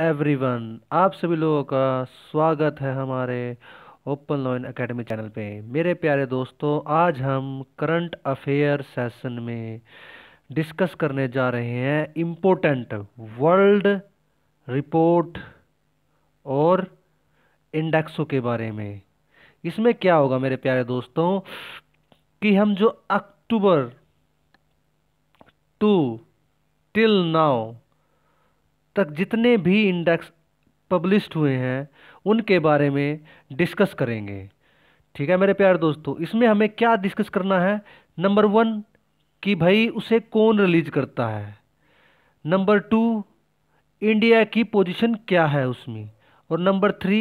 everyone आप सभी लोगों का स्वागत है हमारे ओपन लॉइन एकेडमी चैनल पे मेरे प्यारे दोस्तों आज हम करंट अफेयर सेशन में डिस्कस करने जा रहे हैं इम्पोर्टेंट वर्ल्ड रिपोर्ट और इंडेक्सों के बारे में इसमें क्या होगा मेरे प्यारे दोस्तों कि हम जो अक्टूबर टू टिल नाउ तक जितने भी इंडेक्स पब्लिश हुए हैं उनके बारे में डिस्कस करेंगे ठीक है मेरे प्यार दोस्तों इसमें हमें क्या डिस्कस करना है नंबर वन कि भाई उसे कौन रिलीज करता है नंबर टू इंडिया की पोजीशन क्या है उसमें और नंबर थ्री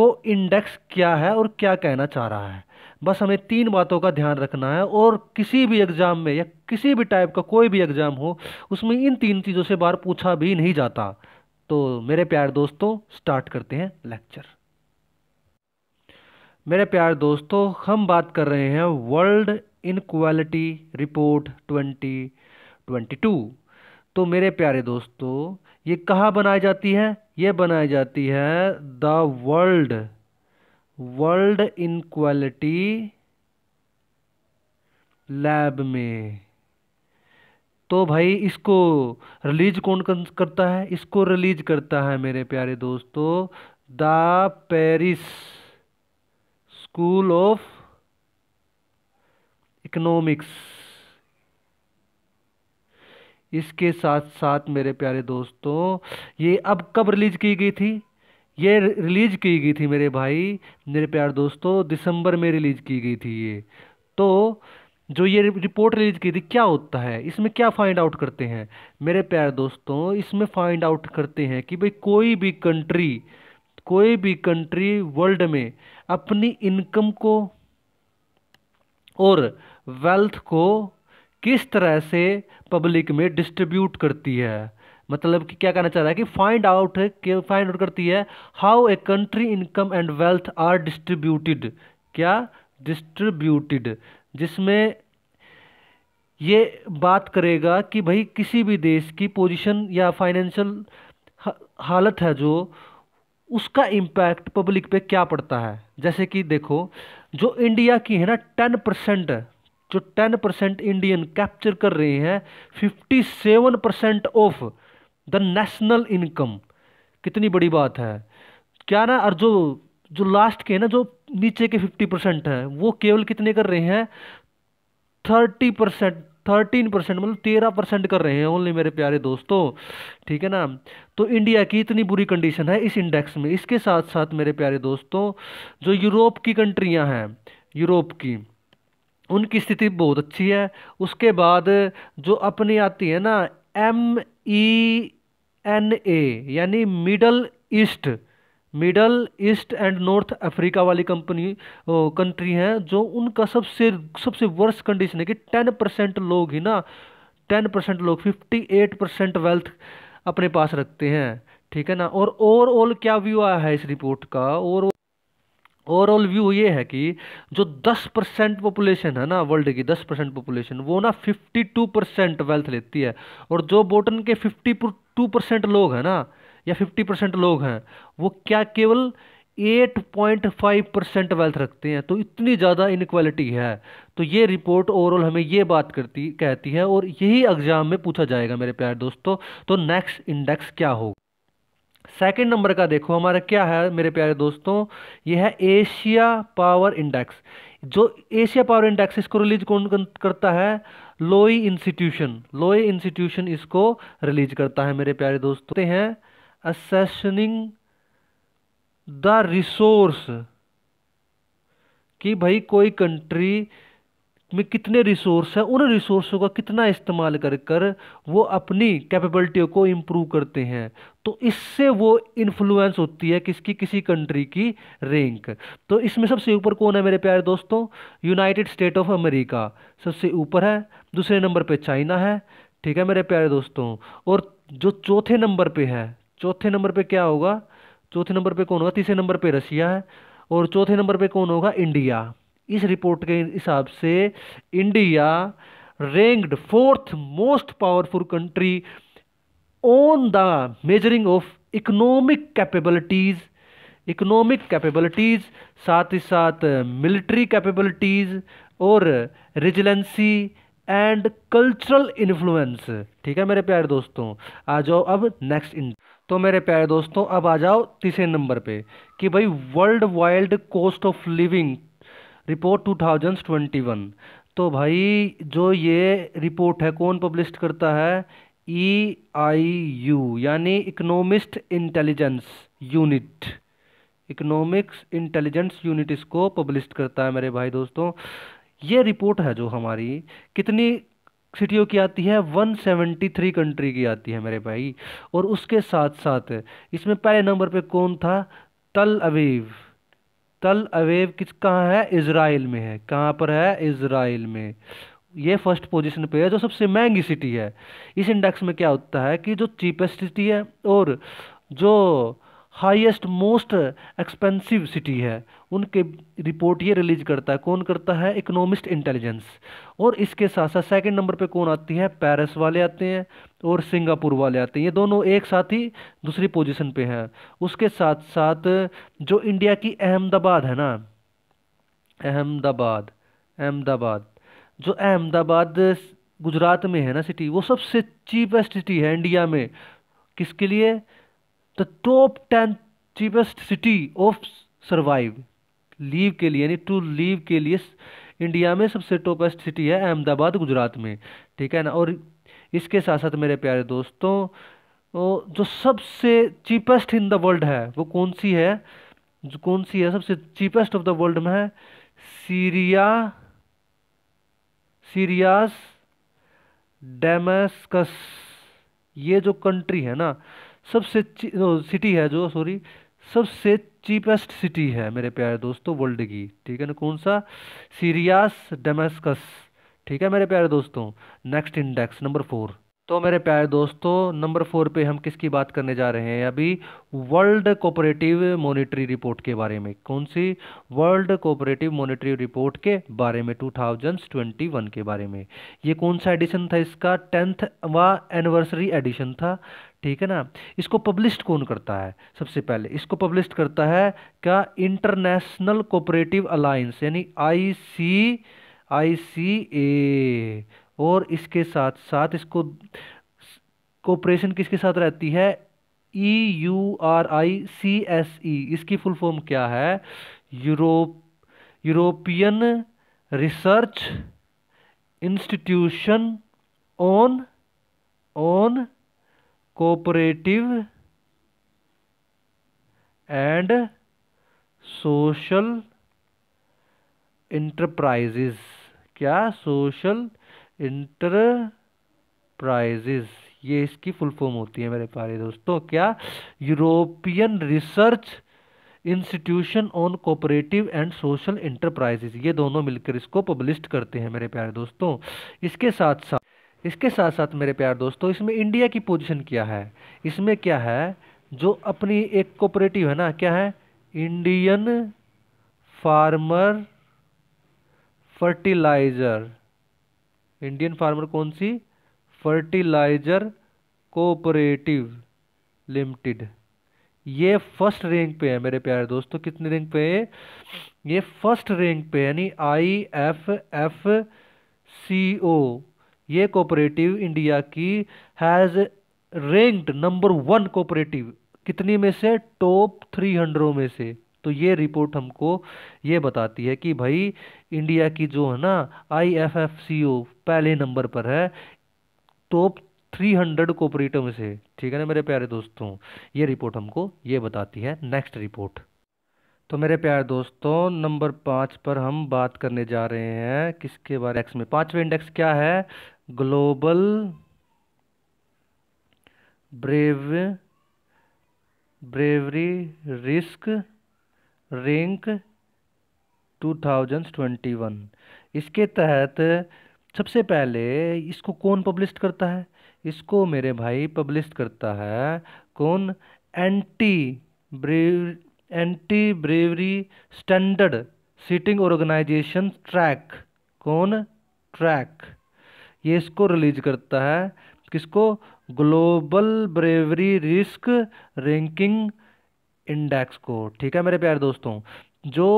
वो इंडेक्स क्या है और क्या कहना चाह रहा है बस हमें तीन बातों का ध्यान रखना है और किसी भी एग्ज़ाम में या किसी भी टाइप का कोई भी एग्ज़ाम हो उसमें इन तीन चीज़ों से बार पूछा भी नहीं जाता तो मेरे प्यार दोस्तों स्टार्ट करते हैं लेक्चर मेरे प्यार दोस्तों हम बात कर रहे हैं वर्ल्ड इनक्वालिटी रिपोर्ट 2022 तो मेरे प्यारे दोस्तों ये कहाँ बनाई जाती है ये बनाई जाती है the World World Inequality Lab में तो भाई इसको रिलीज कौन करता है इसको रिलीज करता है मेरे प्यारे दोस्तों the Paris School of Economics इसके साथ साथ मेरे प्यारे दोस्तों ये अब कब रिलीज की गई थी ये रिलीज़ की गई थी मेरे भाई मेरे प्यार दोस्तों दिसंबर में रिलीज़ की गई थी ये तो जो ये रिपोर्ट रिलीज की थी क्या होता है इसमें क्या फाइंड आउट करते हैं मेरे प्यार दोस्तों इसमें फाइंड आउट करते हैं कि भाई कोई भी कंट्री कोई भी कंट्री वर्ल्ड में अपनी इनकम को और वेल्थ को किस तरह से पब्लिक में डिस्ट्रीब्यूट करती है मतलब कि क्या कहना चाह रहा है कि फाइंड आउट है फाइंड आउट करती है how a country income and wealth are distributed क्या डिस्ट्रीब्यूटेड जिसमें ये बात करेगा कि भाई किसी भी देश की पोजीशन या फाइनेंशियल हालत है जो उसका इम्पैक्ट पब्लिक पे क्या पड़ता है जैसे कि देखो जो इंडिया की है ना टेन परसेंट जो टेन परसेंट इंडियन कैप्चर कर रहे हैं fifty seven percent of the national income कितनी बड़ी बात है क्या ना और जो जो लास्ट के ना जो नीचे के फिफ्टी परसेंट हैं वो केवल कितने कर रहे हैं थर्टी परसेंट थर्टीन परसेंट मतलब तेरह परसेंट कर रहे हैं ओनली मेरे प्यारे दोस्तों ठीक है ना तो इंडिया की इतनी बुरी कंडीशन है इस इंडेक्स में इसके साथ साथ मेरे प्यारे दोस्तों जो यूरोप की कंट्रियां हैं यूरोप की उनकी स्थिति बहुत अच्छी है उसके बाद जो अपनी आती है ना एम ई एन ए यानी Middle East Middle East and North Africa वाली कंपनी कंट्री हैं जो उनका सबसे सबसे वर्स्ट कंडीशन है कि टेन परसेंट लोग ही ना टेन परसेंट लोग फिफ्टी एट परसेंट वेल्थ अपने पास रखते हैं ठीक है ना और ओवरऑल क्या व्यू आया है इस रिपोर्ट का ओवरऑल ओवरऑल व्यू ये है कि जो 10 परसेंट पॉपुलेशन है ना वर्ल्ड की 10 परसेंट पॉपुलेशन वो ना 52 परसेंट वेल्थ लेती है और जो बोटन के 52 परसेंट लोग हैं ना या 50 परसेंट लोग हैं वो क्या केवल 8.5 परसेंट वेल्थ रखते हैं तो इतनी ज़्यादा इनक्वालिटी है तो ये रिपोर्ट ओवरऑल हमें ये बात करती कहती है और यही एग्ज़ाम में पूछा जाएगा मेरे प्यार दोस्तों तो नेक्स्ट इंडेक्स क्या होगा सेकेंड नंबर का देखो हमारा क्या है मेरे प्यारे दोस्तों ये है एशिया पावर इंडेक्स जो एशिया पावर इंडेक्स इसको रिलीज कौन करता है लोई इंस्टीट्यूशन लोई इंस्टीट्यूशन इसको रिलीज करता है मेरे प्यारे दोस्तों हैं असेसनिंग द रिसोर्स कि भाई कोई कंट्री में कितने रिसोर्स हैं उन रिसोर्सों का कितना इस्तेमाल कर कर वो अपनी कैपेबिलिटी को इम्प्रूव करते हैं तो इससे वो इन्फ्लुएंस होती है किसकी किसी कंट्री की रैंक तो इसमें सबसे ऊपर कौन है मेरे प्यारे दोस्तों यूनाइटेड स्टेट ऑफ अमेरिका सबसे ऊपर है दूसरे नंबर पे चाइना है ठीक है मेरे प्यारे दोस्तों और जो चौथे नंबर पर है चौथे नंबर पर क्या होगा चौथे नंबर पर कौन होगा तीसरे नंबर पर रसिया है और चौथे नंबर पे कौन होगा इंडिया इस रिपोर्ट के हिसाब से India ranked fourth most powerful country on the measuring of economic capabilities economic capabilities साथ ही साथ मिलिट्री कैपेबिलिटीज़ और रिजिलेंसी एंड कल्चरल इन्फ्लुएंस ठीक है मेरे प्यारे दोस्तों आ जाओ अब नेक्स्ट इन तो मेरे प्यारे दोस्तों अब आ जाओ तीसरे नंबर पे कि भाई world wild cost of living report 2021 तो भाई जो ये रिपोर्ट है कौन पब्लिश करता है ई आई यू यानी Economist Intelligence Unit economics intelligence unit इसको पब्लिश करता है मेरे भाई दोस्तों ये रिपोर्ट है जो हमारी कितनी सिटियों की आती है 173 कंट्री की आती है मेरे भाई और उसके साथ साथ इसमें पहले नंबर पे कौन था तल अवीव तल अवेव किस कहाँ है इसराइल में है कहाँ पर है इसराइल में ये फर्स्ट पोजीशन पे है जो सबसे महंगी सिटी है इस इंडेक्स में क्या होता है कि जो चीपेस्ट सिटी है और जो हाईएस्ट मोस्ट एक्सपेंसिव सिटी है उनके रिपोर्ट ये रिलीज करता है कौन करता है इकोनॉमिस्ट इंटेलिजेंस और इसके साथ साथ सेकंड नंबर पे कौन आती है पेरिस वाले आते हैं और सिंगापुर वाले आते हैं ये दोनों एक साथ ही दूसरी पोजीशन पे हैं उसके साथ साथ जो इंडिया की अहमदाबाद है ना अहमदाबाद अहमदाबाद जो अहमदाबाद गुजरात में है ना सिटी वो सबसे चीपेस्ट सिटी है इंडिया में किसके लिए the top ten cheapest city of survive live के लिए यानी टू लीव के लिए इंडिया में सबसे टॉपेस्ट सिटी है अहमदाबाद गुजरात में ठीक है ना और इसके साथ साथ मेरे प्यारे दोस्तों जो सबसे चीपेस्ट इन द वर्ल्ड है वो कौन सी है जो कौन सी है सबसे चीपेस्ट ऑफ द वर्ल्ड में है सीरिया सीरियास डेमस्कस ये जो कंट्री है ना सबसे सिटी है जो सॉरी सबसे चीपेस्ट सिटी है मेरे प्यारे दोस्तों वर्ल्ड की ठीक है ना कौन सा सीरियास डेमेस्कस ठीक है मेरे प्यारे दोस्तों नेक्स्ट इंडेक्स नंबर फोर तो मेरे प्यारे दोस्तों नंबर फोर पे हम किसकी बात करने जा रहे हैं अभी वर्ल्ड कोऑपरेटिव मॉनिटरी रिपोर्ट के बारे में कौन सी वर्ल्ड कोऑपरेटिव मॉनिटरी रिपोर्ट के बारे में टू थाउजेंड ट्वेंटी वन के बारे में ये कौन सा एडिशन था इसका टेंथ व एनिवर्सरी एडिशन था ठीक है ना इसको पब्लिश कौन करता है सबसे पहले इसको पब्लिश करता है क्या इंटरनेशनल कोऑपरेटिव अलायंस यानी आई सी आई सी ए और इसके साथ साथ इसको कोऑपरेशन किसके साथ रहती है E U R I C S E इसकी फुल फॉर्म क्या है Europe European research institution on on cooperative and social enterprises क्या सोशल इंटरप्राइजेज ये इसकी फुल फॉर्म होती है मेरे प्यारे दोस्तों क्या European research institution on cooperative and social enterprises ये दोनों मिलकर इसको पब्लिश करते हैं मेरे प्यारे दोस्तों इसके साथ साथ इसके साथ साथ मेरे प्यार दोस्तों इसमें इंडिया की पोजीशन क्या है इसमें क्या है जो अपनी एक कोऑपरेटिव है ना क्या है Indian farmer fertiliser Indian farmer कौन सी फर्टिलाइज़र कोऑपरेटिव लिमिटेड ये फर्स्ट रैंक पे है मेरे प्यारे दोस्तों कितने रैंक पे है ये फर्स्ट रैंक पे यानी I F F C O ये कोऑपरेटिव इंडिया की has ranked number one cooperative कितनी में से टॉप थ्री हंड्रेड में से तो ये रिपोर्ट हमको ये बताती है कि भाई इंडिया की जो है ना आई एफ एफ सी ओ पहले नंबर पर है टॉप थ्री हंड्रेड कोऑपरेटिव में से ठीक है ना मेरे प्यारे दोस्तों ये रिपोर्ट हमको ये बताती है नेक्स्ट रिपोर्ट तो मेरे प्यारे दोस्तों नंबर पाँच पर हम बात करने जा रहे हैं किसके बारे में पाँचवें इंडेक्स क्या है global bribe bribery risk rank 2021 इसके तहत सबसे पहले इसको कौन पब्लिश करता है इसको मेरे भाई पब्लिश करता है कौन anti bribe anti bribery standard setting organisation trace कौन ट्रैक ये इसको रिलीज करता है किसको global bribery risk ranking index को ठीक है मेरे प्यारे दोस्तों जो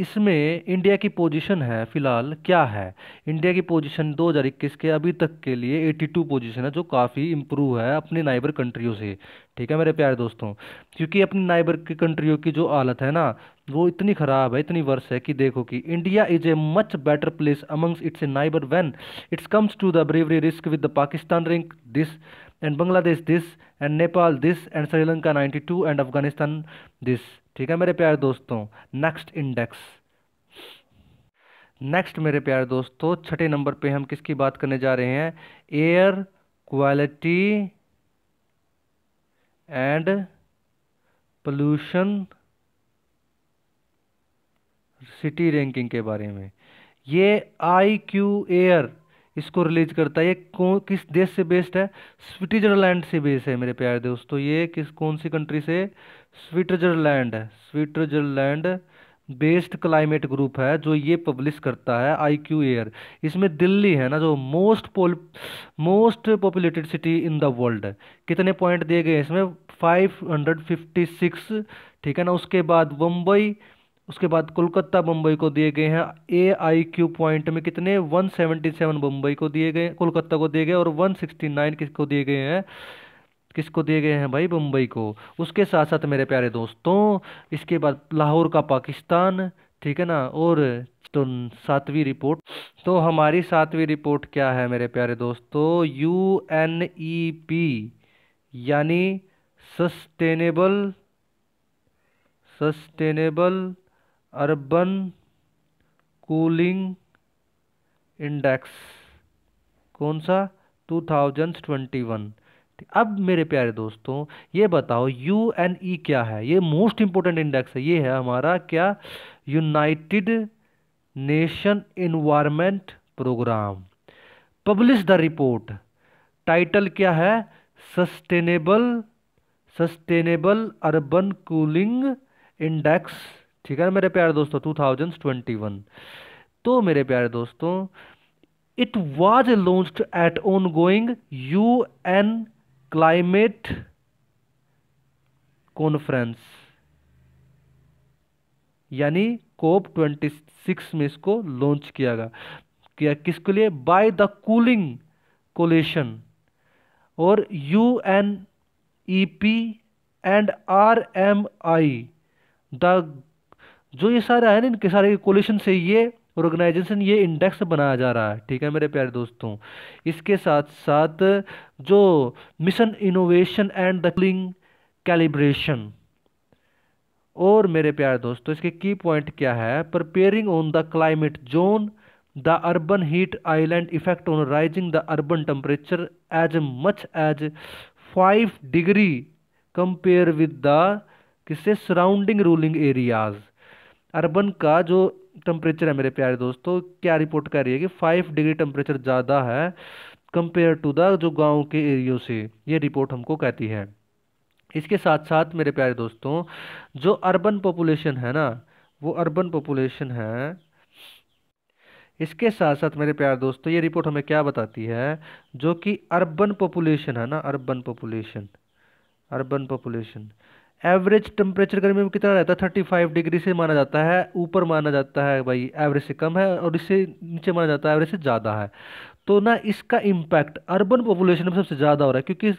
इसमें इंडिया की पोजीशन है फ़िलहाल क्या है इंडिया की पोजीशन 2021 के अभी तक के लिए 82 पोजीशन है जो काफ़ी इम्प्रूव है अपने नाइबर कंट्रियों से ठीक है मेरे प्यारे दोस्तों क्योंकि अपनी नाइबर की कंट्रियों की जो हालत है ना वो इतनी ख़राब है इतनी वर्ष है कि देखो कि India is a much better place amongst its a neighbour when it's comes to the bribery risk with the Pakistan rank this and Bangladesh this and Nepal this and Sri Lanka ninety two and Afghanistan this ठीक है मेरे प्यारे दोस्तों नेक्स्ट इंडेक्स नेक्स्ट मेरे प्यारे दोस्तों छठे number पे हम किसकी बात करने जा रहे हैं air quality and pollution city ranking के बारे में ये आई क्यू एयर इसको रिलीज करता है ये कौन किस देश से बेस्ड है स्विट्जरलैंड से बेस है मेरे प्यारे दोस्तों ये किस कौन सी कंट्री से स्विट्जरलैंड है स्विट्जरलैंड बेस्ड क्लाइमेट ग्रुप है जो ये पब्लिश करता है आई क्यू एयर इसमें दिल्ली है ना जो most poll most populated city in the world कितने पॉइंट दिए गए इसमें सिक्स ठीक है ना उसके बाद मुंबई उसके बाद कोलकाता मुंबई को दिए गए हैं ए आई क्यू पॉइंट में कितने 177 बम्बई को दिए गए कोलकाता को दिए गए और 169 किसको दिए गए हैं किसको दिए गए हैं भाई मुंबई को उसके साथ साथ मेरे प्यारे दोस्तों इसके बाद लाहौर का पाकिस्तान ठीक है ना और तो सातवीं रिपोर्ट तो हमारी सातवीं रिपोर्ट क्या है मेरे प्यारे दोस्तों यू एन ई पी यानी sustainable sustainable urban cooling index कौन सा 2021 अब मेरे प्यारे दोस्तों ये बताओ यू एन ई क्या है ये मोस्ट इंपॉर्टेंट इंडेक्स है ये है हमारा क्या United Nation Environment Programme publish the report title क्या है sustainable sustainable urban cooling index ठीक है मेरे प्यारे दोस्तों टू थाउजेंड ट्वेंटी वन तो मेरे प्यारे दोस्तों it was launch at on going U N climate conference यानी कोप ट्वेंटी सिक्स में इसको लॉन्च किया गया किया किसके लिए बाय द कूलिंग कोलेशन और U N E P and R M I the जो ये सारा है ना इनके सारे कोलिशन से ये ऑर्गेनाइजेशन ये इंडेक्स बनाया जा रहा है ठीक है मेरे प्यारे दोस्तों इसके साथ साथ जो mission innovation and the cling calibration और मेरे प्यारे दोस्तों इसके की पॉइंट क्या है preparing on the climate zone the urban heat island effect on rising the urban temperature as much as five degree compare with the किससे सराउंडिंग रूलिंग एरियाज़ अर्बन का जो टेम्परेचर है मेरे प्यारे दोस्तों क्या रिपोर्ट कर रही है कि फाइव डिग्री टेम्परेचर ज़्यादा है कंपेयर टू द जो गांव के एरियो से ये रिपोर्ट हमको कहती है इसके साथ साथ मेरे प्यारे दोस्तों जो अर्बन पॉपुलेशन है ना वो अर्बन पॉपुलेशन है इसके साथ साथ मेरे प्यार दोस्तों ये रिपोर्ट हमें क्या बताती है जो कि अर्बन पॉपुलेशन है ना urban population urban population average temperature गर्मी में कितना रहता है थर्टी फाइव डिग्री से माना जाता है ऊपर माना जाता है भाई एवरेज से कम है और इससे नीचे माना जाता है एवरेज से ज़्यादा है तो ना इसका इम्पैक्ट अर्बन पॉपुलेशन में सबसे ज़्यादा हो रहा है क्योंकि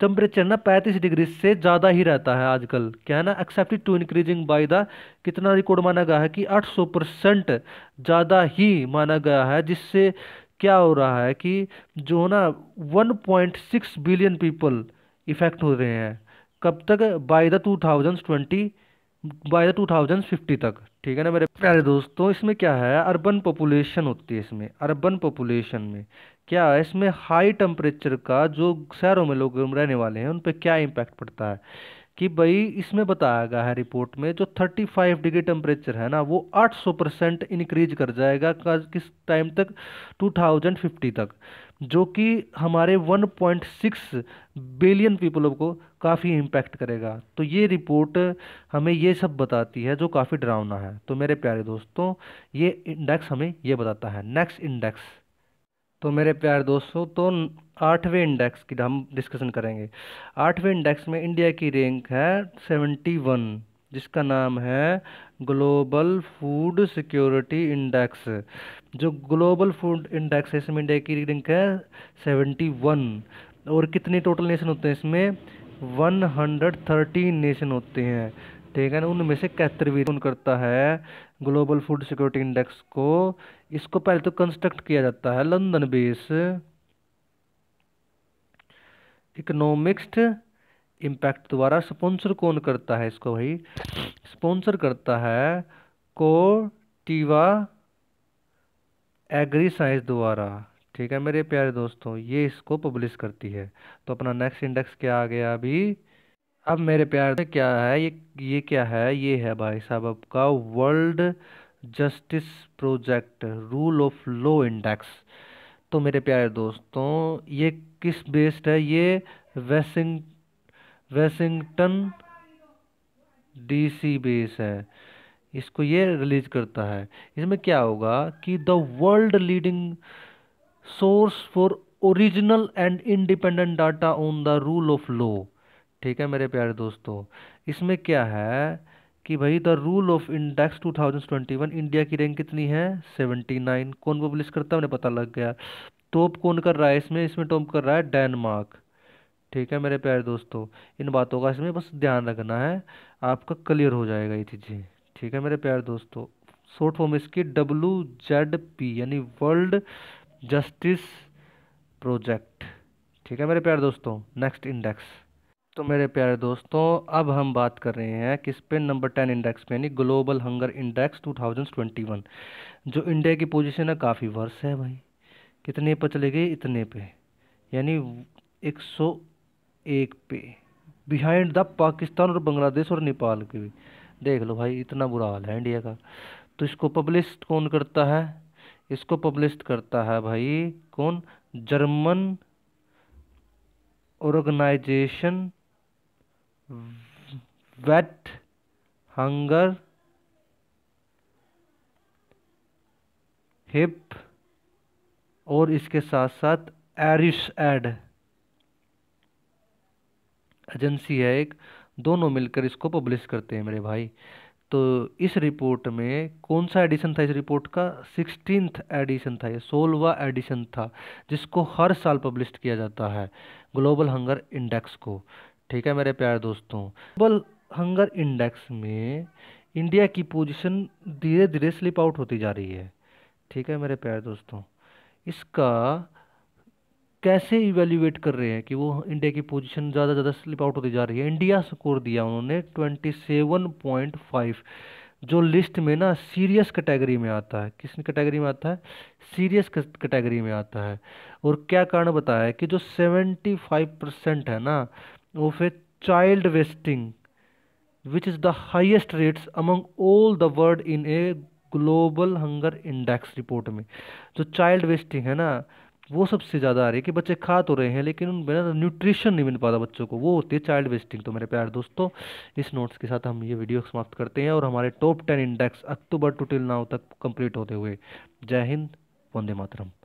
टेम्परेचर ना पैंतीस डिग्री से ज़्यादा ही रहता है आजकल क्या है ना accepted to increasing by the कितना रिकॉर्ड माना गया है कि 800 परसेंट ज़्यादा ही माना गया है जिससे क्या हो रहा है कि जो ना 1.6 बिलियन पीपल इफेक्ट हो रहे हैं कब तक by the two thousand twenty by the two thousand fifty तक ठीक है ना मेरे प्यारे दोस्तों इसमें क्या है अर्बन पॉपुलेशन होती है इसमें अर्बन पॉपुलेशन में क्या है इसमें हाई टेम्परेचर का जो शहरों में लोग रहने वाले हैं उन पर क्या इम्पैक्ट पड़ता है कि भाई इसमें बताया गया है रिपोर्ट में जो 35 डिग्री टेम्परेचर है ना वो 800 परसेंट इनक्रीज कर जाएगा किस टाइम तक 2050 तक जो कि हमारे 1.6 बिलियन पीपलों को काफ़ी इम्पैक्ट करेगा तो ये रिपोर्ट हमें ये सब बताती है जो काफ़ी डरावना है तो मेरे प्यारे दोस्तों ये इंडेक्स हमें ये बताता है नेक्स्ट इंडेक्स तो मेरे प्यारे दोस्तों तो आठवें इंडेक्स की हम डिस्कशन करेंगे आठवें इंडेक्स में इंडिया की रैंक है सेवेंटी वन जिसका नाम है ग्लोबल फूड सिक्योरिटी इंडेक्स जो ग्लोबल फूड इंडेक्स है इसमें इंडिया की रीडिंग है सेवेंटी वन और कितने टोटल नेशन होते हैं इसमें वन हंड्रेड थर्टी नेशन होते हैं ठीक है ना उनमें से कैतरवी कौन करता है ग्लोबल फूड सिक्योरिटी इंडेक्स को इसको पहले तो कंस्ट्रक्ट किया जाता है लंदन बेस इकोनॉमिक्स इम्पैक्ट द्वारा स्पॉन्सर कौन करता है इसको भाई स्पॉन्सर करता है को टीवा एग्री साइंस द्वारा ठीक है मेरे प्यारे दोस्तों ये इसको पब्लिश करती है तो अपना नेक्स्ट इंडेक्स क्या आ गया अभी अब मेरे प्यार क्या है ये ये क्या है ये है भाई साहब आपका World Justice Project rule of law index तो मेरे प्यारे दोस्तों ये किस बेस्ड है ये वेसिंग वेसिंगटन डीसी बेस है इसको ये रिलीज करता है इसमें क्या होगा कि the world leading source for original and independent data on the rule of law ठीक है मेरे प्यारे दोस्तों इसमें क्या है कि भाई the rule of index 2021 India की रैंक कितनी है 79 कौन पब्लिश करता है उन्हें पता लग गया टॉप कौन कर रहा है इसमें इसमें टॉप कर रहा है डेनमार्क ठीक है मेरे प्यारे दोस्तों इन बातों का इसमें बस ध्यान रखना है आपका क्लियर हो जाएगा ये चीज़ें ठीक है मेरे प्यारे दोस्तों शॉर्ट फॉर्म इसकी डब्ल्यू जेड पी यानी वर्ल्ड जस्टिस प्रोजेक्ट ठीक है मेरे प्यारे दोस्तों नेक्स्ट इंडेक्स तो मेरे प्यारे दोस्तों अब हम बात कर रहे हैं किस पे नंबर टेन इंडेक्स पे यानी ग्लोबल हंगर इंडेक्स वन जो इंडिया की पोजिशन है काफ़ी वर्ष है भाई कितने पर चले गए इतने पे यानी एक सौ एक पे बिहाइंड द पाकिस्तान और बांग्लादेश और नेपाल के भी देख लो भाई इतना बुरा हाल है इंडिया का तो इसको पब्लिश कौन करता है इसको पब्लिश करता है भाई कौन German organisation Welthungerhilfe और इसके साथ साथ एरिश एड एजेंसी है एक दोनों मिलकर इसको पब्लिश करते हैं मेरे भाई तो इस रिपोर्ट में कौन सा एडिशन था इस रिपोर्ट का सिक्सटीनथ एडिशन था ये सोलवा एडिशन था जिसको हर साल पब्लिश किया जाता है ग्लोबल हंगर इंडेक्स को ठीक है मेरे प्यारे दोस्तों ग्लोबल हंगर इंडेक्स में इंडिया की पोजीशन धीरे धीरे स्लिप आउट होती जा रही है ठीक है मेरे प्यारे दोस्तों इसका कैसे इवेल्यूएट कर रहे हैं कि वो इंडिया की पोजीशन ज़्यादा ज़्यादा स्लिप आउट होती जा रही है इंडिया स्कोर दिया उन्होंने 27.5 जो लिस्ट में ना सीरियस कैटेगरी में आता है किस कैटेगरी में आता है सीरियस कैटेगरी में आता है और क्या कारण बताया कि जो 75 परसेंट है ना वो फिर child wasting which is the highest rates among all the world in a global hunger index report में जो चाइल्ड वेस्टिंग है ना वो सबसे ज़्यादा आ रही है कि बच्चे खा तो रहे हैं लेकिन उन बिना न्यूट्रिशन नहीं मिल पाता बच्चों को वो होती है चाइल्ड वेस्टिंग तो मेरे प्यार दोस्तों इस नोट्स के साथ हम ये वीडियो समाप्त करते हैं और हमारे top ten index October to till now तक कंप्लीट होते हुए जय हिंद वंदे मातरम